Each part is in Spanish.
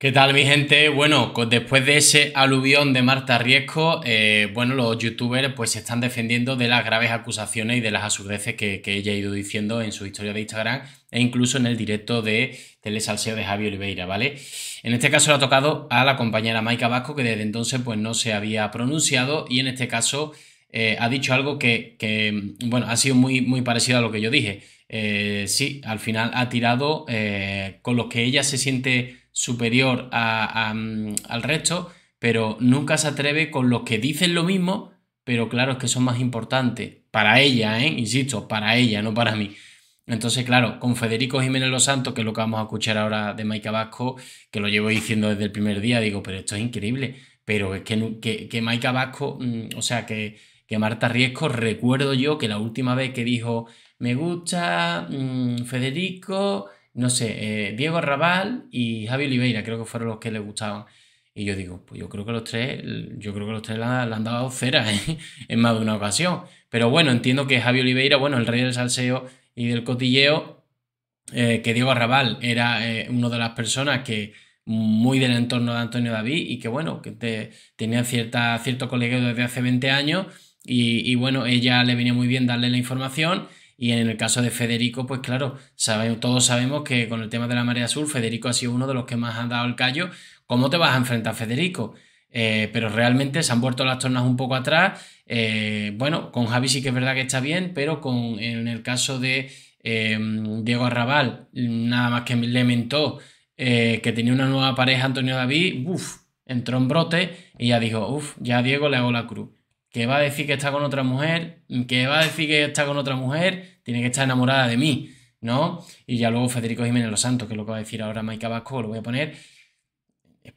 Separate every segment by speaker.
Speaker 1: ¿Qué tal mi gente? Bueno, después de ese aluvión de Marta Riesco, eh, bueno, los youtubers pues se están defendiendo de las graves acusaciones y de las absurdeces que, ella ha ido diciendo en su historia de Instagram e incluso en el directo de Telesalseo de Javier Oliveira, ¿vale? En este caso le ha tocado a la compañera Maika Vasco, que desde entonces pues no se había pronunciado y en este caso eh, ha dicho algo que, bueno, ha sido muy, muy parecido a lo que yo dije. Eh, sí, al final ha tirado con lo que ella se siente superior a, mm, al resto, pero nunca se atreve con los que dicen lo mismo, pero claro, es que son más importantes. Para ella, ¿eh? Insisto, para ella, no para mí. Entonces, claro, con Federico Jiménez Los Santos, que es lo que vamos a escuchar ahora de Mike Abasco, que lo llevo diciendo desde el primer día, digo, pero esto es increíble. Pero es que, que, que Mike mm, o sea, que, que Marta Riesco, recuerdo yo que la última vez que dijo, me gusta mm, Federico, no sé, eh, Diego Arrabal y Javi Oliveira, creo que fueron los que le gustaban. Y yo digo, pues yo creo que los tres, yo creo que los tres le han dado cera en más de una ocasión. Pero bueno, entiendo que Javi Oliveira, bueno, el rey del salseo y del cotilleo, eh, que Diego Arrabal era eh, una de las personas que muy del entorno de Antonio David y que bueno, que tenía cierta, cierto colegio desde hace 20 años y, y bueno, ella le venía muy bien darle la información y en el caso de Federico, pues claro, todos sabemos que con el tema de la marea azul, Federico ha sido uno de los que más ha dado el callo. ¿Cómo te vas a enfrentar Federico? Eh, pero realmente se han vuelto las tornas un poco atrás. Eh, bueno, con Javi sí que es verdad que está bien, pero con, en el caso de em, Diego Arrabal, nada más que le mentó eh, que tenía una nueva pareja Antonio David, uff, entró en brote y ya dijo, uff, ya a Diego le hago la cruz que va a decir que está con otra mujer, que va a decir que está con otra mujer, tiene que estar enamorada de mí, ¿no? Y ya luego Federico Jiménez Los Santos, que es lo que va a decir ahora Mike Abasco, lo voy a poner,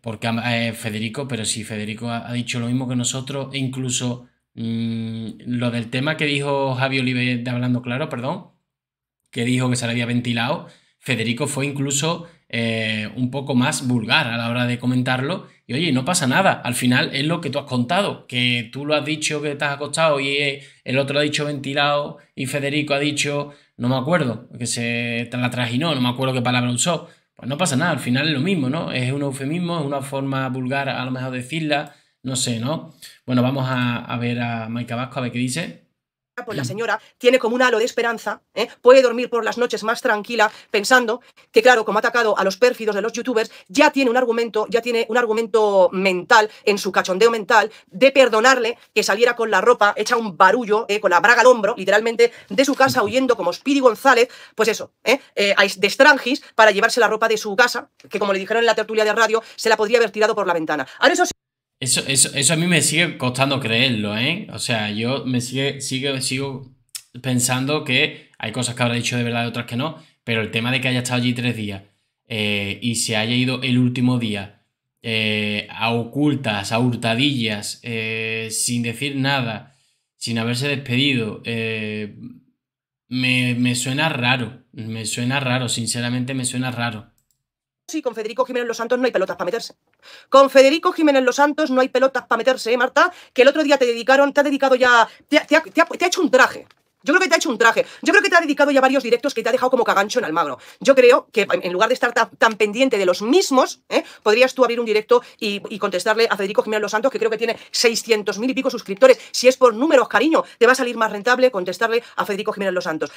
Speaker 1: porque eh, Federico, pero si sí, Federico ha, dicho lo mismo que nosotros, e incluso mm, lo del tema que dijo Javi Oliver de Hablando Claro, perdón, que dijo que se le había ventilado, Federico fue incluso eh, un poco más vulgar a la hora de comentarlo. Y oye, no pasa nada. Al final es lo que tú has contado, que tú lo has dicho que te estás acostado y eh, el otro ha dicho ventilado y Federico ha dicho, no me acuerdo, que se la trajinó, no me acuerdo qué palabra usó. Pues no pasa nada, al final es lo mismo, ¿no? Es un eufemismo, es una forma vulgar a lo mejor decirla, no sé, ¿no? Bueno, vamos a, ver a Maica Vasco a ver qué dice
Speaker 2: pues la señora tiene como un halo de esperanza, ¿eh? puede dormir por las noches más tranquila, pensando que, claro, como ha atacado a los pérfidos de los youtubers, ya tiene un argumento, ya tiene un argumento mental, en su cachondeo mental, de perdonarle que saliera con la ropa hecha un barullo, ¿eh? con la braga al hombro, literalmente, de su casa huyendo como Speedy González, pues eso, ¿eh? de estrangis para llevarse la ropa de su casa, que como le dijeron en la tertulia de radio, se la podría haber tirado por la ventana. eso
Speaker 1: eso, a mí me sigue costando creerlo, ¿eh? O sea, yo me sigue, sigue, sigo pensando que hay cosas que habrá dicho de verdad y otras que no, pero el tema de que haya estado allí tres días eh, y se haya ido el último día eh, a ocultas, a hurtadillas, eh, sin decir nada, sin haberse despedido, me, me suena raro, me suena raro, sinceramente me suena raro.
Speaker 2: Sí, con Federico Jiménez Los Santos no hay pelotas para meterse. Con Federico Jiménez Los Santos no hay pelotas para meterse, ¿eh, Marta? Que el otro día te dedicaron, te ha dedicado ya, te, ha, hecho un traje. Yo creo que te ha hecho un traje. Yo creo que te ha dedicado ya varios directos que te ha dejado como cagancho en Almagro. Yo creo que en lugar de estar tan, pendiente de los mismos, ¿eh? podrías tú abrir un directo y, contestarle a Federico Jiménez Los Santos, que creo que tiene 600.000 mil y pico suscriptores. Si es por números, cariño, te va a salir más rentable contestarle a Federico Jiménez Los Santos.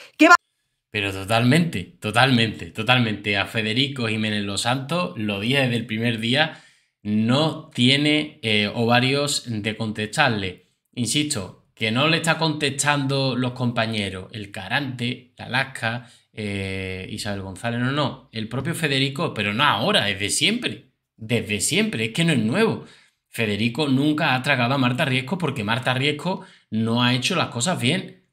Speaker 1: Pero totalmente, totalmente, totalmente. A Federico Jiménez Los Santos lo dije del primer día no tiene eh, ovarios de contestarle. Insisto, que no le está contestando los compañeros, el Carante, la Alaska, eh, Isabel González, no, no, el propio Federico, pero no ahora, desde siempre, desde siempre, es que no es nuevo. Federico nunca ha tragado a Marta Riesco porque Marta Riesco no ha hecho las cosas bien.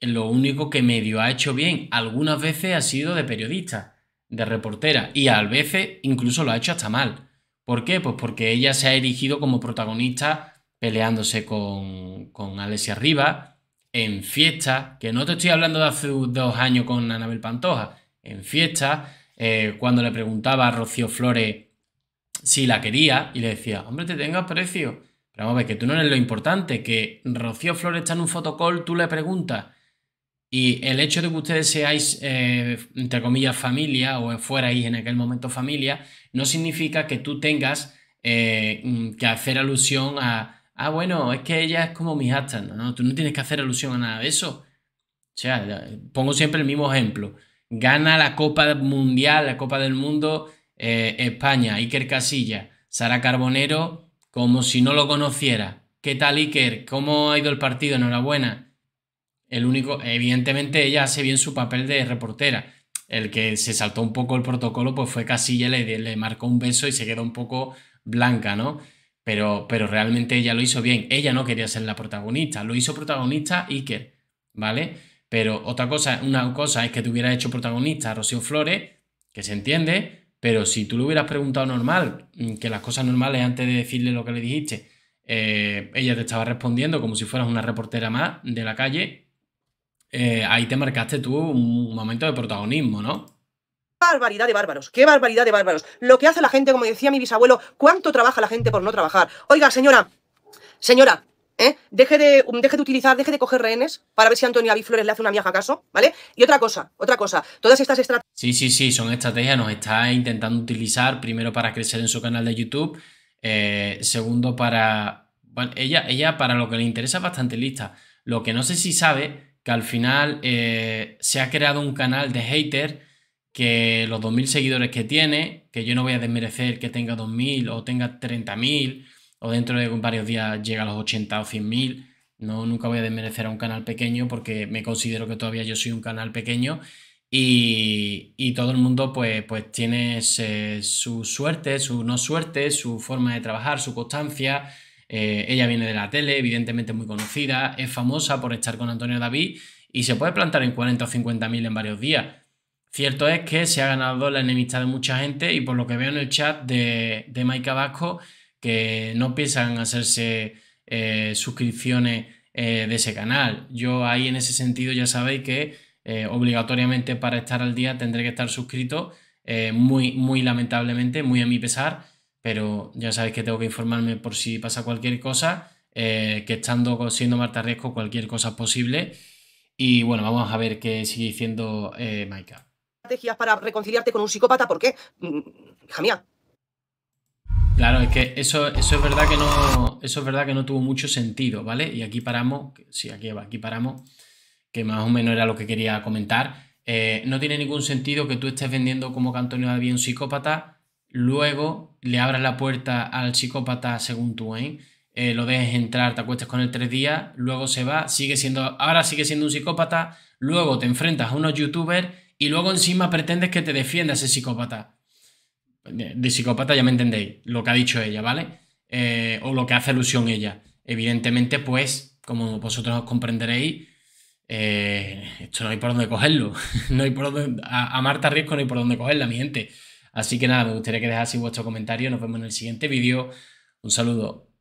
Speaker 1: Lo único que medio ha hecho bien algunas veces ha sido de periodista, de reportera, y a veces incluso lo ha hecho hasta mal. ¿Por qué? Pues porque ella se ha erigido como protagonista peleándose con, con Alessia Rivas en fiesta, que no te estoy hablando de hace dos años con Anabel Pantoja, en fiesta, eh, cuando le preguntaba a Rocío Flores si la quería y le decía, hombre, te tengas precio. Pero vamos a ver, que tú no eres lo importante, que Rocío Flores está en un fotocall, tú le preguntas, y el hecho de que ustedes seáis, eh, entre comillas, familia o fuerais en aquel momento familia, no significa que tú tengas eh, mm, que hacer alusión a, ah, bueno, es que ella es como mi hasta no, tú no tienes que hacer alusión a nada de eso. O sea, eh, pongo siempre el mismo ejemplo. Gana la Copa Mundial, la Copa del Mundo, España, Iker Casilla, Sara Carbonero, como si no lo conociera. ¿Qué tal Iker? ¿Cómo ha ido el partido? Enhorabuena el único, evidentemente ella hace bien su papel de reportera. El que se saltó un poco el protocolo pues fue Casilla, le, le marcó un beso y se quedó un poco blanca, ¿no? Pero, pero realmente ella lo hizo bien. Ella no quería ser la protagonista, lo hizo protagonista Iker, ¿vale? Pero otra cosa, una cosa es que te hubiera hecho protagonista a Rocío Flores, que se entiende, pero si tú le hubieras preguntado normal, mm, que las cosas normales antes de decirle lo que le dijiste, eh, ella te estaba respondiendo como si fueras una reportera más de la calle, eh, ahí te marcaste tú un momento de protagonismo, ¿no?
Speaker 2: barbaridad de bárbaros, qué barbaridad de bárbaros. Lo que hace la gente, como decía mi bisabuelo, cuánto trabaja la gente por no trabajar. Oiga, señora, señora, ¿eh? deje, de, um, deje de utilizar, deje de coger rehenes para ver si Antonio Aviflores le hace una vieja caso, ¿vale? Y otra cosa, otra cosa, todas estas estrategias...
Speaker 1: Sí, sí, sí, son estrategias, nos está intentando utilizar primero para crecer en su canal de YouTube, eh, segundo para... Bueno, ella, ella para lo que le interesa es bastante lista. Lo que no sé si sabe que al final eh, se ha creado un canal de hater que los 2.000 seguidores que tiene, que yo no voy a desmerecer que tenga 2.000 o tenga 30.000 o dentro de varios días llega a los 80 o 100.000, no, nunca voy a desmerecer a un canal pequeño porque me considero que todavía yo soy un canal pequeño y, todo el mundo pues, pues tiene su suerte, su no suerte, su forma de trabajar, su constancia, eh, ella viene de la tele, evidentemente muy conocida, es famosa por estar con Antonio David y se puede plantar en 40 o 50 mil en varios días. Cierto es que se ha ganado la enemistad de mucha gente y por lo que veo en el chat de, de Mike que no piensan hacerse eh, suscripciones eh, de ese canal. Yo ahí en ese sentido ya sabéis que obligatoriamente para estar al día tendré que estar suscrito, muy, muy lamentablemente, muy a mi pesar pero ya sabéis que tengo que informarme por si pasa cualquier cosa, eh, que estando siendo Marta Riesco cualquier cosa es posible. Y bueno, vamos a ver qué sigue diciendo eh, Maika.
Speaker 2: Estrategias para reconciliarte con un psicópata, ¿por qué? Mm, hija
Speaker 1: Claro, es que eso, eso, es verdad que no, eso es verdad que no tuvo mucho sentido, ¿vale? Y aquí paramos, sí, aquí, aquí paramos, que más o menos era lo que quería comentar. Eh, no tiene ningún sentido que tú estés vendiendo como que Antonio David un psicópata luego le abras la puerta al psicópata según tú, ¿eh? Eh, lo dejes entrar, te acuestas con él tres días, luego se va, sigue siendo, ahora sigue siendo un psicópata, luego te enfrentas a unos youtubers y luego encima pretendes que te defienda ese psicópata. De, psicópata ya me entendéis, lo que ha dicho ella, ¿vale? Eh, o lo que hace alusión ella. Evidentemente, pues, como vosotros os comprenderéis, esto no hay por dónde cogerlo. no hay por a, Marta Riesco no hay por dónde cogerla, mi gente. Así que nada, me gustaría que dejaseis vuestro comentario. Nos vemos en el siguiente vídeo. Un saludo.